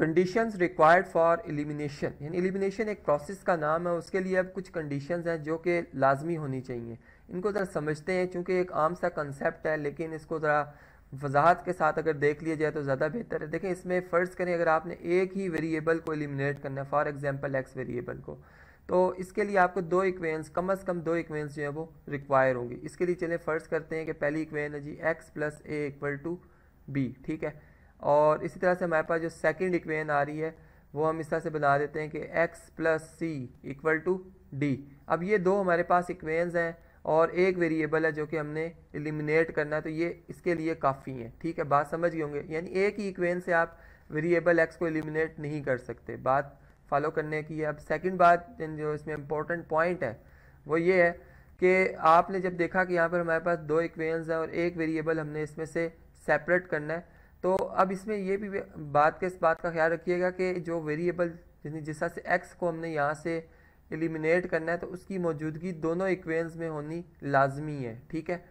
conditions required for elimination यानी elimination एक process का नाम है उसके लिए अब कुछ कंडीशंस हैं जो कि लाजमी होनी चाहिए इनको ज़रा समझते हैं चूँकि एक आम सा कंसेप्ट है लेकिन इसको ज़रा वजाहत के साथ अगर देख लिया जाए तो ज़्यादा बेहतर है देखें इसमें फ़र्ज़ करें अगर आपने एक ही वेरिएबल को एलिमिनेट करना है फॉर एग्ज़ाम्पल एक्स वेरिएबल को तो इसके लिए आपको दो इक्वेंस कम अज़ कम दो इक्वेंस जो है वो रिक्वायर होंगी इसके लिए चलें फ़र्ज़ करते हैं कि पहली इक्वेन है जी x plus a equal to b ठीक है और इसी तरह से हमारे पास जो सेकंड इक्वेशन आ रही है वो हम इस तरह से बना देते हैं कि x plus c equal to d अब ये दो हमारे पास इक्वेशंस हैं और एक वेरिएबल है जो कि हमने एलिमिनेट करना है तो ये इसके लिए काफ़ी है ठीक है बात समझ गए होंगे यानी एक ही इक्वेशन से आप वेरिएबल एक्स को एलिमिनेट नहीं कर सकते बात फॉलो करने की है अब सेकेंड बात जो इसमें इम्पोर्टेंट पॉइंट है वो ये है कि आपने जब देखा कि यहाँ पर हमारे पास दो इक्वेशंस हैं और एक वेरिएबल हमने इसमें से सेपरेट करना है तो अब इसमें ये भी बात के इस बात का ख्याल रखिएगा कि जो वेरिएबल यानी जिस से एक्स को हमने यहाँ से एलिमिनेट करना है तो उसकी मौजूदगी दोनों इक्वेंस में होनी लाजमी है ठीक है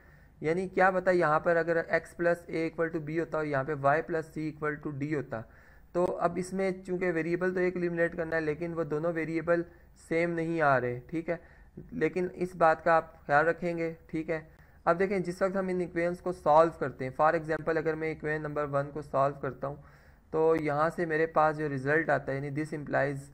यानी क्या पता यहाँ पर अगर x plus a equal to b होता और यहाँ पे y plus c equal to d होता तो अब इसमें चूंकि वेरिएबल तो एक एलिमिनेट करना है लेकिन वो दोनों वेरिएबल सेम नहीं आ रहे ठीक है लेकिन इस बात का आप ख्याल रखेंगे ठीक है अब देखें जिस वक्त हम इन इक्वेंस को सॉल्व करते हैं फॉर एग्जांपल अगर मैं इक्वेन नंबर वन को सॉल्व करता हूँ तो यहाँ से मेरे पास जो रिज़ल्ट आता है यानी दिस इम्प्लाइज़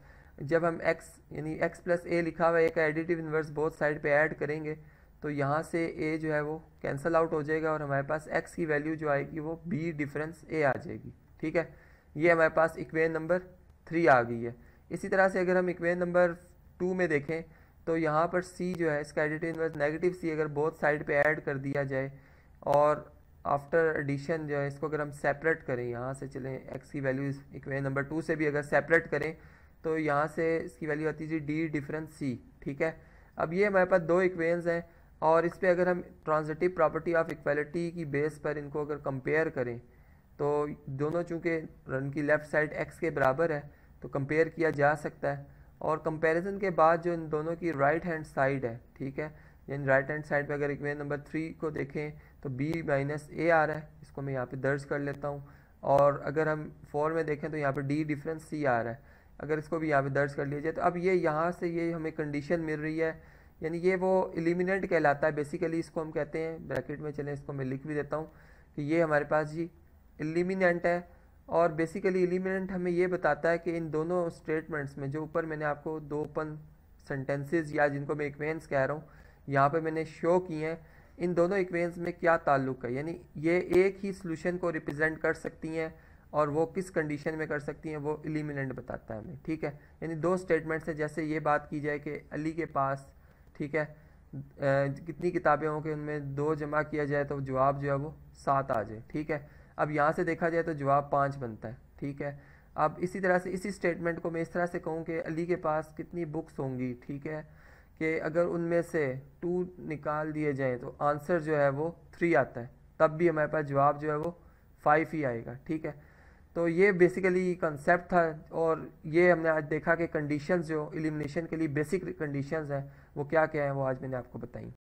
जब हम x यानी x प्लस ए लिखा हुआ है एक एडिटिव इन्वर्स बोथ साइड पे ऐड करेंगे तो यहाँ से a जो है वो कैंसल आउट हो जाएगा और हमारे पास x की वैल्यू जो आएगी वो b डिफरेंस a आ जाएगी ठीक है ये हमारे पास इक्वेन नंबर थ्री आ गई है इसी तरह से अगर हम इक्वेन नंबर टू में देखें तो यहाँ पर सी जो है इसका एडिटिव इन्वर्स नेगेटिव सी अगर बोथ साइड पे ऐड कर दिया जाए और आफ्टर एडिशन जो है इसको अगर हम सेपरेट करें यहाँ से चलें एक्स की वैल्यू इक्वेशन नंबर टू से भी अगर सेपरेट करें तो यहाँ से इसकी वैल्यू आती थी डी डिफरेंस सी ठीक है अब ये हमारे पास दो इक्वेशंस हैं और इस पर अगर हम ट्रांजिटिव प्रॉपर्टी ऑफ इक्वलिटी की बेस पर इनको अगर कंपेयर करें तो दोनों चूँकि रन की लेफ़्ट साइड एक्स के बराबर है तो कंपेयर किया जा सकता है और कंपैरिजन के बाद जो इन दोनों की राइट हैंड साइड है ठीक है इन राइट हैंड साइड पे अगर इक्वेशन नंबर थ्री को देखें तो बी माइनस ए आ रहा है इसको मैं यहाँ पे दर्ज कर लेता हूँ और अगर हम फोर में देखें तो यहाँ पे डी डिफरेंस सी आ रहा है अगर इसको भी यहाँ पे दर्ज कर लिया जाए तो अब ये यहाँ से ये हमें कंडीशन मिल रही है यानी ये वो एलिमिनेट कहलाता है बेसिकली इसको हम कहते हैं ब्रैकेट में चले इसको मैं लिख भी देता हूँ कि ये हमारे पास जी एलिमिनेंट है और बेसिकली एलिमेंट हमें ये बताता है कि इन दोनों स्टेटमेंट्स में जो ऊपर मैंने आपको दो ओपन सेंटेंसेज या जिनको मैं इक्वेंस कह रहा हूँ यहाँ पे मैंने शो किए हैं इन दोनों इक्वेंस में क्या ताल्लुक है यानी ये एक ही सोल्यूशन को रिप्रेजेंट कर सकती हैं और वो किस कंडीशन में कर सकती हैं वो एलिमिनेंट बताता है हमें ठीक है यानी दो स्टेटमेंट्स हैं जैसे ये बात की जाए कि अली के पास ठीक है आ, कितनी किताबें हों उनमें दो जमा किया जाए तो जवाब जो है वो सात आ जाए ठीक है अब यहाँ से देखा जाए तो जवाब पाँच बनता है ठीक है अब इसी तरह से इसी स्टेटमेंट को मैं इस तरह से कहूँ कि अली के पास कितनी बुक्स होंगी ठीक है कि अगर उनमें से टू निकाल दिए जाएँ तो आंसर जो है वो थ्री आता है तब भी हमारे पास जवाब जो है वो फाइव ही आएगा ठीक है तो ये बेसिकली कंसेप्ट था और ये हमने आज देखा कि कंडीशंस जो एलिमिनेशन के लिए बेसिक कंडीशंस हैं वो क्या क्या हैं वो आज मैंने आपको बताई